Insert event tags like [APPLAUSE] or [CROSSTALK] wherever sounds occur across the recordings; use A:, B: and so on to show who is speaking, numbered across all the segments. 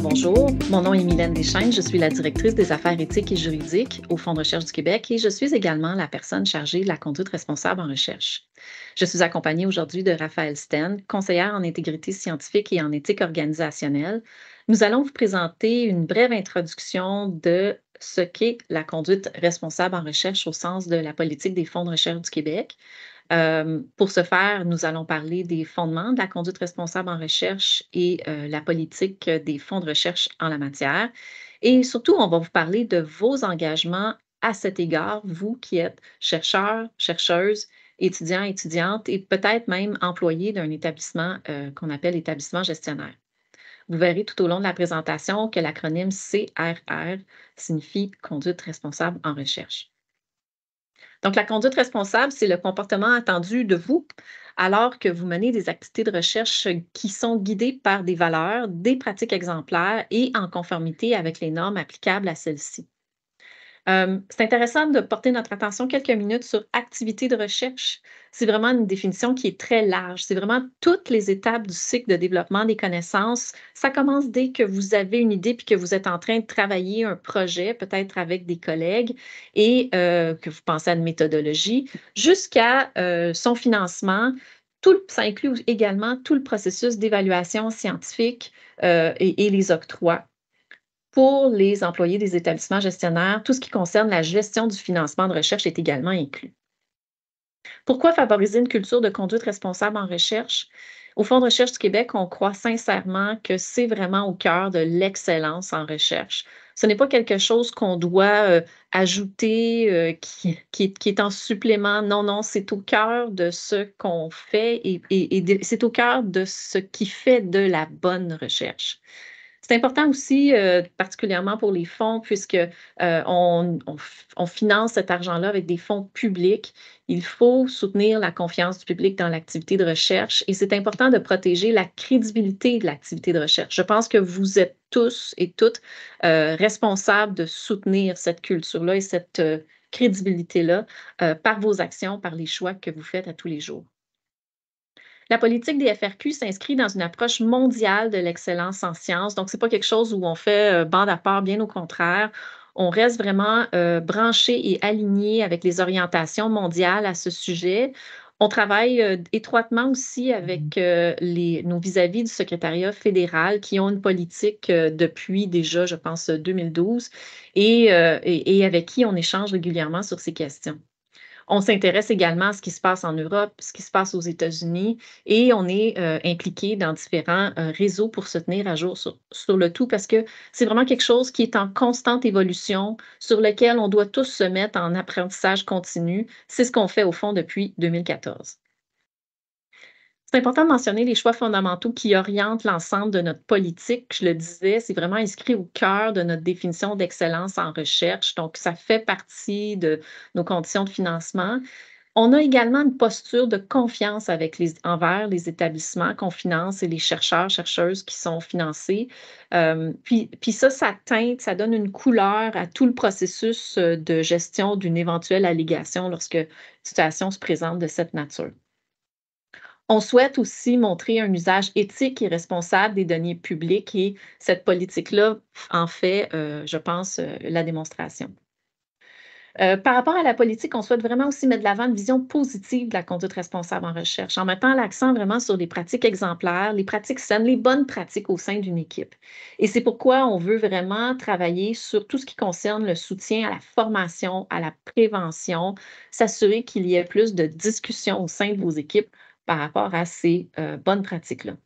A: bonjour, mon nom est Mylène Deschaines, je suis la directrice des affaires éthiques et juridiques au Fonds de recherche du Québec et je suis également la personne chargée de la conduite responsable en recherche. Je suis accompagnée aujourd'hui de Raphaël Sten, conseillère en intégrité scientifique et en éthique organisationnelle. Nous allons vous présenter une brève introduction de ce qu'est la conduite responsable en recherche au sens de la politique des fonds de recherche du Québec, euh, pour ce faire, nous allons parler des fondements de la conduite responsable en recherche et euh, la politique des fonds de recherche en la matière. Et surtout, on va vous parler de vos engagements à cet égard, vous qui êtes chercheur, chercheuse, étudiant, étudiante et peut-être même employé d'un établissement euh, qu'on appelle établissement gestionnaire. Vous verrez tout au long de la présentation que l'acronyme CRR signifie conduite responsable en recherche. Donc, la conduite responsable, c'est le comportement attendu de vous alors que vous menez des activités de recherche qui sont guidées par des valeurs, des pratiques exemplaires et en conformité avec les normes applicables à celles-ci. Euh, c'est intéressant de porter notre attention quelques minutes sur activité de recherche. C'est vraiment une définition qui est très large. C'est vraiment toutes les étapes du cycle de développement des connaissances. Ça commence dès que vous avez une idée puis que vous êtes en train de travailler un projet, peut-être avec des collègues, et euh, que vous pensez à une méthodologie, jusqu'à euh, son financement, tout, ça inclut également tout le processus d'évaluation scientifique et, et, les octrois pour les employés des établissements gestionnaires, tout ce qui concerne la gestion du financement de recherche est également inclus. Pourquoi favoriser une culture de conduite responsable en recherche? Au Fonds de recherche du Québec, on croit sincèrement que c'est vraiment au cœur de l'excellence en recherche. Ce n'est pas quelque chose qu'on doit euh, ajouter, euh, qui, qui, est en supplément. Non, non, c'est au cœur de ce qu'on fait et, et c'est au cœur de ce qui fait de la bonne recherche. C'est important aussi, euh, particulièrement pour les fonds, puisque euh, on, finance cet argent-là avec des fonds publics. Il faut soutenir la confiance du public dans l'activité de recherche et c'est important de protéger la crédibilité de l'activité de recherche. Je pense que vous êtes tous et toutes euh, responsables de soutenir cette culture-là et cette crédibilité-là par vos actions, par les choix que vous faites à tous les jours. La politique des FRQ s'inscrit dans une approche mondiale de l'excellence en sciences. Donc, ce n'est pas quelque chose où on fait euh, bande à part, bien au contraire. On reste vraiment euh, branché et aligné avec les orientations mondiales à ce sujet. On travaille euh, étroitement aussi avec mm-hmm. nos vis-à-vis du secrétariat fédéral qui ont une politique depuis déjà, je pense, 2012 et avec qui on échange régulièrement sur ces questions. On s'intéresse également à ce qui se passe en Europe, ce qui se passe aux États-Unis et on est euh, impliqué dans différents euh, réseaux pour se tenir à jour sur le tout parce que c'est vraiment quelque chose qui est en constante évolution, sur lequel on doit tous se mettre en apprentissage continu. C'est ce qu'on fait au fond depuis 2014. C'est important de mentionner les choix fondamentaux qui orientent l'ensemble de notre politique. Je le disais, c'est vraiment inscrit au cœur de notre définition d'excellence en recherche. Donc, ça fait partie de nos conditions de financement. On a également une posture de confiance avec envers les établissements qu'on finance et les chercheurs, chercheuses qui sont financés. Euh, puis, puis ça, ça teinte, ça donne une couleur à tout le processus euh, de gestion d'une éventuelle allégation lorsque une situation se présente de cette nature. On souhaite aussi montrer un usage éthique et responsable des données publiques et cette politique-là en fait, euh, je pense, euh, la démonstration. Euh, par rapport à la politique, on souhaite vraiment aussi mettre de l'avant une vision positive de la conduite responsable en recherche, en mettant l'accent vraiment sur les pratiques exemplaires, les pratiques saines, les bonnes pratiques au sein d'une équipe. Et c'est pourquoi on veut vraiment travailler sur tout ce qui concerne le soutien à la formation, à la prévention, s'assurer qu'il y ait plus de discussions au sein de vos équipes par rapport à ces euh, bonnes pratiques-là.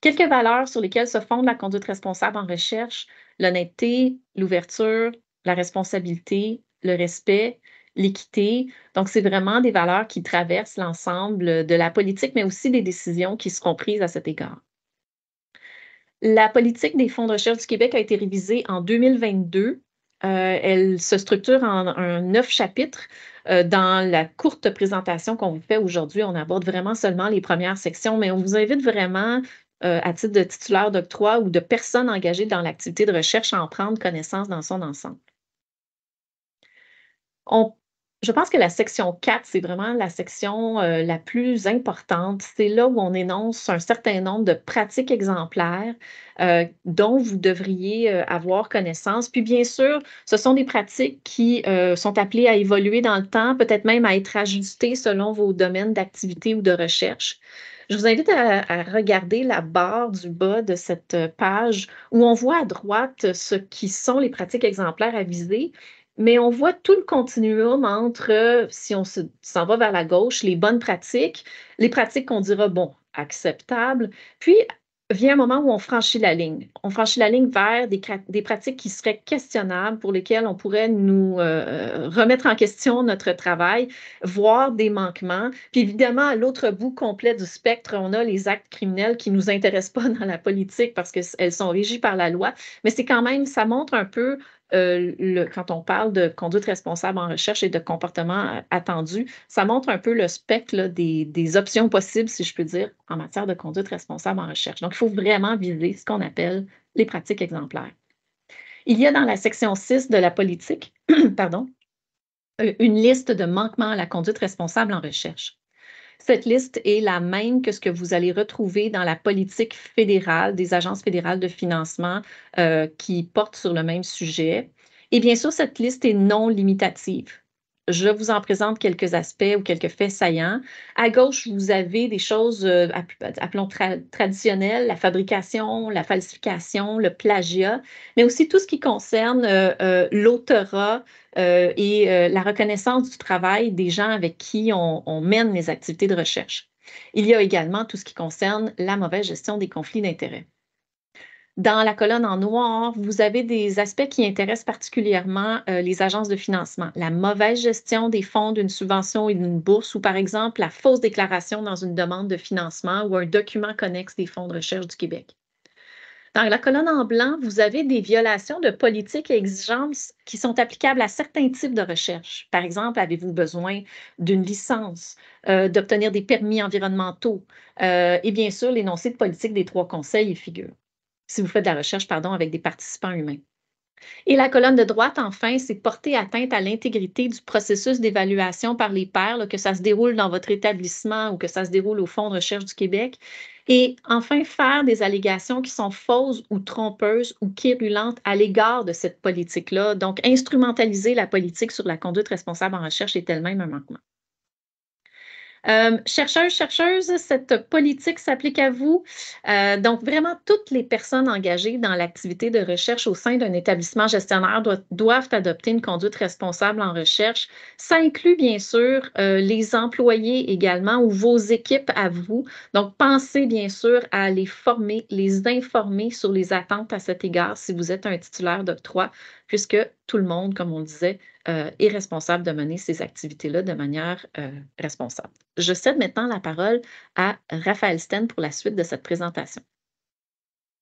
A: Quelques valeurs sur lesquelles se fonde la conduite responsable en recherche, l'honnêteté, l'ouverture, la responsabilité, le respect, l'équité. Donc, c'est vraiment des valeurs qui traversent l'ensemble de la politique, mais aussi des décisions qui seront prises à cet égard. La politique des fonds de recherche du Québec a été révisée en 2022 euh, elle se structure en, un neuf chapitres. Euh, dans la courte présentation qu'on vous fait aujourd'hui, on aborde vraiment seulement les premières sections, mais on vous invite vraiment, euh, à titre de titulaire d'octroi ou de personne engagée dans l'activité de recherche, à en prendre connaissance dans son ensemble je pense que la section 4, c'est vraiment la section euh, la plus importante. C'est là où on énonce un certain nombre de pratiques exemplaires euh, dont vous devriez euh, avoir connaissance. Puis bien sûr, ce sont des pratiques qui sont appelées à évoluer dans le temps, peut-être même à être ajustées selon vos domaines d'activité ou de recherche. Je vous invite à, regarder la barre du bas de cette page où on voit à droite ce qui sont les pratiques exemplaires à viser mais on voit tout le continuum entre, euh, si on s'en va vers la gauche, les bonnes pratiques, les pratiques qu'on dira, bon, acceptables, puis vient un moment où on franchit la ligne. On franchit la ligne vers des, pratiques qui seraient questionnables, pour lesquelles on pourrait nous euh, remettre en question notre travail, voir des manquements. Puis évidemment, à l'autre bout complet du spectre, on a les actes criminels qui ne nous intéressent pas dans la politique parce qu'elles sont régies par la loi, mais c'est quand même, ça montre un peu euh, quand on parle de conduite responsable en recherche et de comportement euh, attendu, ça montre un peu le spectre des, options possibles, si je peux dire, en matière de conduite responsable en recherche. Donc, il faut vraiment viser ce qu'on appelle les pratiques exemplaires. Il y a dans la section 6 de la politique, [CLEARS THROAT] pardon, euh, une liste de manquements à la conduite responsable en recherche. Cette liste est la même que ce que vous allez retrouver dans la politique fédérale des agences fédérales de financement euh, qui porte sur le même sujet. Et bien sûr, cette liste est non limitative je vous en présente quelques aspects ou quelques faits saillants. À gauche, vous avez des choses, euh, appelons traditionnelles, la fabrication, la falsification, le plagiat, mais aussi tout ce qui concerne euh, euh, euh et la reconnaissance du travail des gens avec qui on, on mène les activités de recherche. Il y a également tout ce qui concerne la mauvaise gestion des conflits d'intérêts. Dans la colonne en noir, vous avez des aspects qui intéressent particulièrement euh, les agences de financement. La mauvaise gestion des fonds d'une subvention et d'une bourse ou par exemple la fausse déclaration dans une demande de financement ou un document connexe des fonds de recherche du Québec. Dans la colonne en blanc, vous avez des violations de politiques et exigences qui sont applicables à certains types de recherche. Par exemple, avez-vous besoin d'une licence, euh, d'obtenir des permis environnementaux euh, et bien sûr l'énoncé de politique des trois conseils y figure si vous faites de la recherche pardon, avec des participants humains. Et la colonne de droite, enfin, c'est porter atteinte à l'intégrité du processus d'évaluation par les pairs, que ça se déroule dans votre établissement ou que ça se déroule au Fonds de recherche du Québec. Et enfin, faire des allégations qui sont fausses ou trompeuses ou quérulantes à l'égard de cette politique-là. Donc, instrumentaliser la politique sur la conduite responsable en recherche est elle-même un manquement. Euh, chercheurs, chercheuses, cette politique s'applique à vous. Euh, donc, vraiment, toutes les personnes engagées dans l'activité de recherche au sein d'un établissement gestionnaire doivent, adopter une conduite responsable en recherche. Ça inclut, bien sûr, euh, les employés également ou vos équipes à vous. Donc, pensez, bien sûr, à les former, les informer sur les attentes à cet égard si vous êtes un titulaire d'octroi puisque tout le monde, comme on le disait, euh, est responsable de mener ces activités-là de manière euh, responsable. Je cède maintenant la parole à Raphaël Sten pour la suite de cette présentation.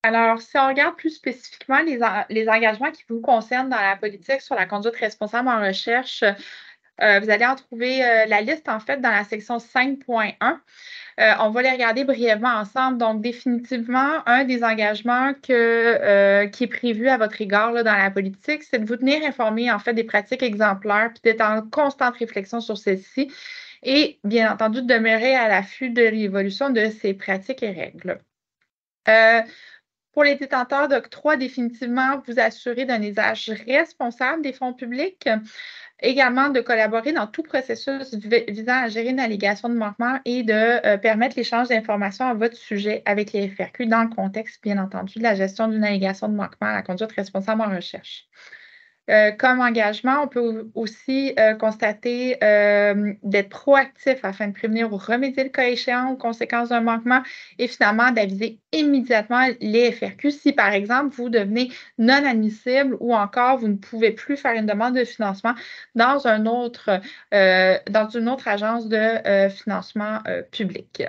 B: Alors, si on regarde plus spécifiquement les, engagements qui vous concernent dans la politique sur la conduite responsable en recherche, euh, vous allez en trouver euh, la liste en fait dans la section 5.1. Euh, on va les regarder brièvement ensemble. Donc, définitivement, un des engagements qui est prévu à votre égard dans la politique, c'est de vous tenir informé en fait des pratiques exemplaires, puis d'être en constante réflexion sur celles-ci et bien entendu de demeurer à l'affût de l'évolution de ces pratiques et règles. Pour les détenteurs d'octroi, définitivement, vous assurer d'un usage responsable des fonds publics. Également, de collaborer dans tout processus visant à gérer une allégation de manquement et de euh, permettre l'échange d'informations à votre sujet avec les FRQ dans le contexte, bien entendu, de la gestion d'une allégation de manquement à la conduite responsable en recherche. Euh, comme engagement, on peut aussi euh, constater euh, d'être proactif afin de prévenir ou remédier le cas échéant aux conséquences d'un manquement et finalement d'aviser immédiatement les FRQ si, par exemple, vous devenez non admissible ou encore vous ne pouvez plus faire une demande de financement dans, dans une autre agence de financement public.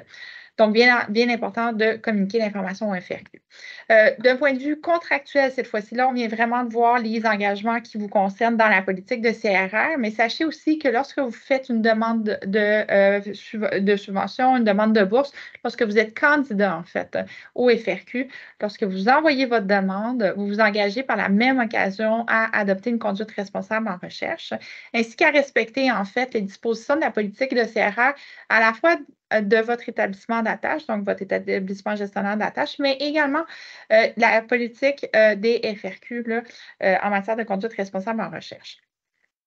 B: Donc, bien, important de communiquer l'information au FRQ. Euh, d'un point de vue contractuel, cette fois-ci, là, on vient vraiment de voir les engagements qui vous concernent dans la politique de CRR, mais sachez aussi que lorsque vous faites une demande de, euh, de subvention, une demande de bourse, lorsque vous êtes candidat, en fait, au FRQ, lorsque vous envoyez votre demande, vous vous engagez par la même occasion à adopter une conduite responsable en recherche, ainsi qu'à respecter, en fait, les dispositions de la politique de CRR, à la fois de votre établissement d'attache, donc votre établissement gestionnaire d'attache, mais également euh, la politique euh, des FRQ euh, en matière de conduite responsable en recherche.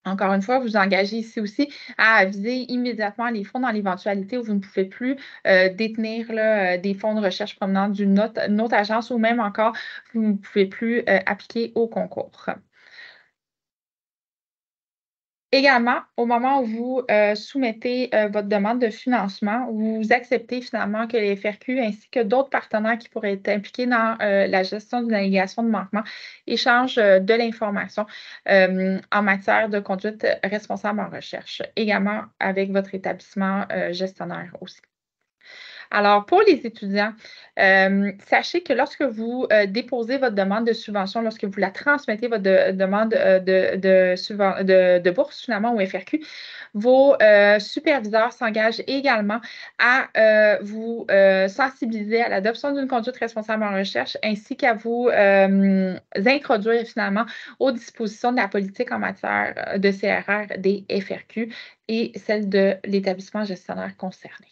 B: Encore une fois, vous engagez ici aussi à aviser immédiatement les fonds dans l'éventualité où vous ne pouvez plus détenir des fonds de recherche provenant d'une autre, agence ou même encore vous ne pouvez plus appliquer au concours. Également, au moment où vous euh, soumettez euh, votre demande de financement, vous acceptez finalement que les FRQ ainsi que d'autres partenaires qui pourraient être impliqués dans euh, la gestion d'une allégation de manquement échangent de l'information en matière de conduite responsable en recherche, également avec votre établissement gestionnaire aussi. Alors, pour les étudiants, euh, sachez que lorsque vous euh, déposez votre demande de subvention, lorsque vous la transmettez, votre demande euh, de, bourse finalement au FRQ, vos superviseurs s'engagent également à vous sensibiliser à l'adoption d'une conduite responsable en recherche ainsi qu'à vous introduire finalement aux dispositions de la politique en matière de CRR des FRQ et celle de l'établissement gestionnaire concerné.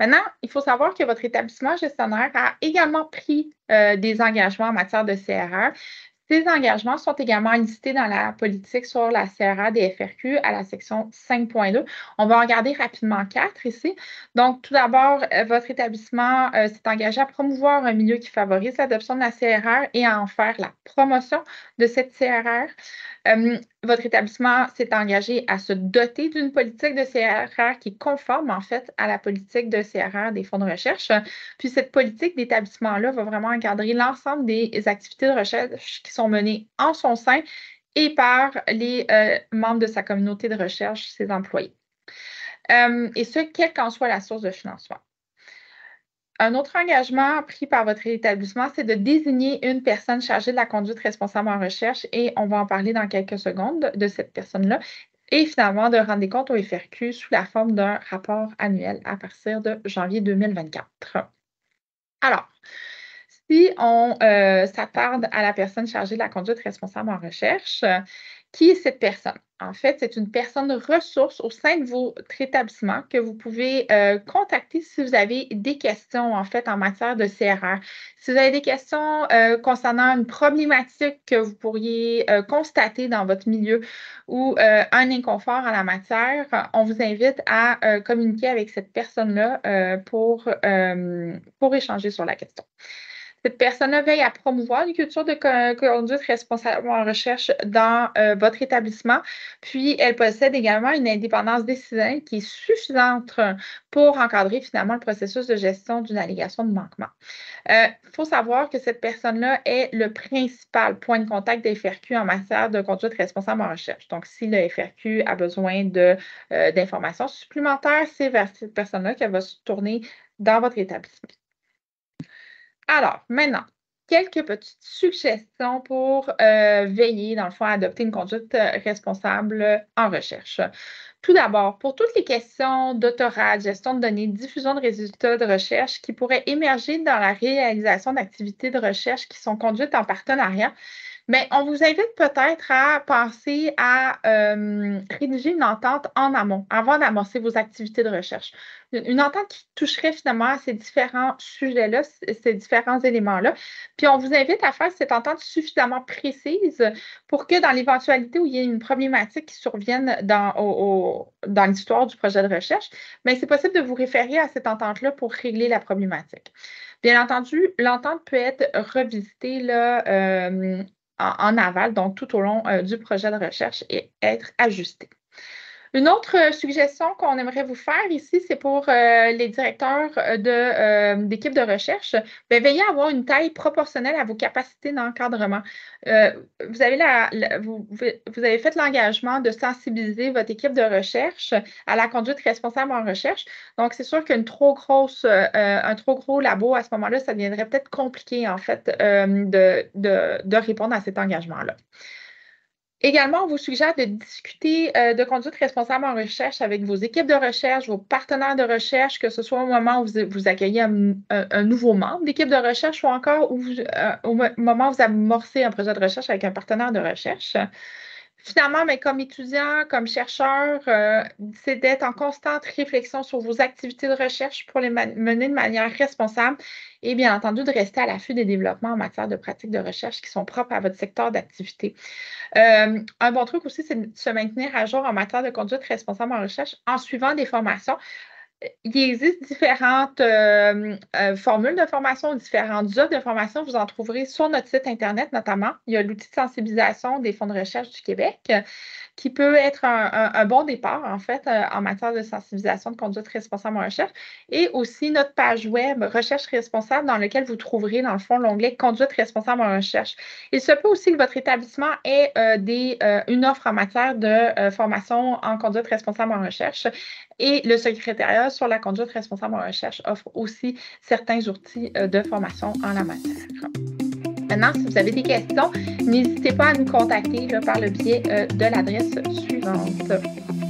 B: Maintenant, il faut savoir que votre établissement gestionnaire a également pris euh, des engagements en matière de CRR. Ces engagements sont également listés dans la politique sur la CRR des FRQ à la section 5.2. On va en regarder rapidement quatre ici. Donc, tout d'abord, euh, votre établissement euh, s'est engagé à promouvoir un milieu qui favorise l'adoption de la CRR et à en faire la promotion de cette CRR votre établissement s'est engagé à se doter d'une politique de CRR qui est conforme en fait à la politique de CRR des fonds de recherche. Puis cette politique d'établissement-là va vraiment encadrer l'ensemble des activités de recherche qui sont menées en son sein et par les euh, membres de sa communauté de recherche, ses employés. Euh, et ce, quelle qu'en soit la source de financement. Un autre engagement pris par votre établissement, c'est de désigner une personne chargée de la conduite responsable en recherche et on va en parler dans quelques secondes de cette personne-là et finalement de rendre des comptes au FRQ sous la forme d'un rapport annuel à partir de janvier 2024. Alors, si on euh, s'attarde à la personne chargée de la conduite responsable en recherche, qui est cette personne? En fait, c'est une personne ressource au sein de votre établissement que vous pouvez euh, contacter si vous avez des questions en fait en matière de CRR. Si vous avez des questions euh, concernant une problématique que vous pourriez euh, constater dans votre milieu ou un inconfort en la matière, on vous invite à communiquer avec cette personne-là pour échanger sur la question. Cette personne là veille à promouvoir une culture de conduite responsable en recherche dans euh, votre établissement. Puis, elle possède également une indépendance décisive qui est suffisante euh, pour encadrer finalement le processus de gestion d'une allégation de manquement. Il euh, faut savoir que cette personne-là est le principal point de contact des FRQ en matière de conduite responsable en recherche. Donc, si le FRQ a besoin d'informations supplémentaires, c'est vers cette personne-là qu'elle va se tourner dans votre établissement. Alors, maintenant, quelques petites suggestions pour euh, veiller, dans le fond, à adopter une conduite euh, responsable en recherche. Tout d'abord, pour toutes les questions d'autorat, gestion de données, diffusion de résultats de recherche qui pourraient émerger dans la réalisation d'activités de recherche qui sont conduites en partenariat, mais on vous invite peut-être à penser à euh, rédiger une entente en amont, avant d'amorcer vos activités de recherche. Une entente qui toucherait finalement à ces différents sujets-là, ces différents éléments-là. Puis on vous invite à faire cette entente suffisamment précise pour que dans l'éventualité où il y ait une problématique qui survienne dans, l'histoire du projet de recherche, mais c'est possible de vous référer à cette entente-là pour régler la problématique. Bien entendu, l'entente peut être revisitée là, euh, en, aval, donc tout au long euh, du projet de recherche et être ajusté. Une autre euh, suggestion qu'on aimerait vous faire ici, c'est pour euh, les directeurs euh, d'équipes de, de, recherche. Ben, veillez à avoir une taille proportionnelle à vos capacités d'encadrement. vous, avez avez fait l'engagement de sensibiliser votre équipe de recherche à la conduite responsable en recherche. Donc, c'est sûr qu'une trop grosse, un trop gros labo à ce moment-là, ça deviendrait peut-être compliqué, en fait, de, de, répondre à cet engagement-là. Également, on vous suggère de discuter euh, de conduite responsable en recherche avec vos équipes de recherche, vos partenaires de recherche, que ce soit au moment où vous, accueillez un, nouveau membre d'équipe de recherche ou encore euh, au moment où vous amorcez un projet de recherche avec un partenaire de recherche. Finalement, mais comme étudiant, comme chercheur, euh, c'est d'être en constante réflexion sur vos activités de recherche pour les mener de manière responsable et bien entendu de rester à l'affût des développements en matière de pratiques de recherche qui sont propres à votre secteur d'activité. Euh, un bon truc aussi, c'est de se maintenir à jour en matière de conduite responsable en recherche en suivant des formations il existe différentes euh, euh, formules de formation, différentes offres de formation. Vous en trouverez sur notre site Internet notamment. Il y a l'outil de sensibilisation des fonds de recherche du Québec euh, qui peut être un, bon départ, en fait, en matière de sensibilisation de conduite responsable en recherche. Et aussi notre page web Recherche responsable dans laquelle vous trouverez, dans le fond, l'onglet Conduite responsable en recherche. Il se peut aussi que votre établissement ait une offre en matière de formation en conduite responsable en recherche. Et le secrétariat sur la conduite responsable en recherche offre aussi certains outils euh, de formation en la matière. Maintenant, si vous avez des questions, n'hésitez pas à nous contacter par le biais euh, de l'adresse suivante.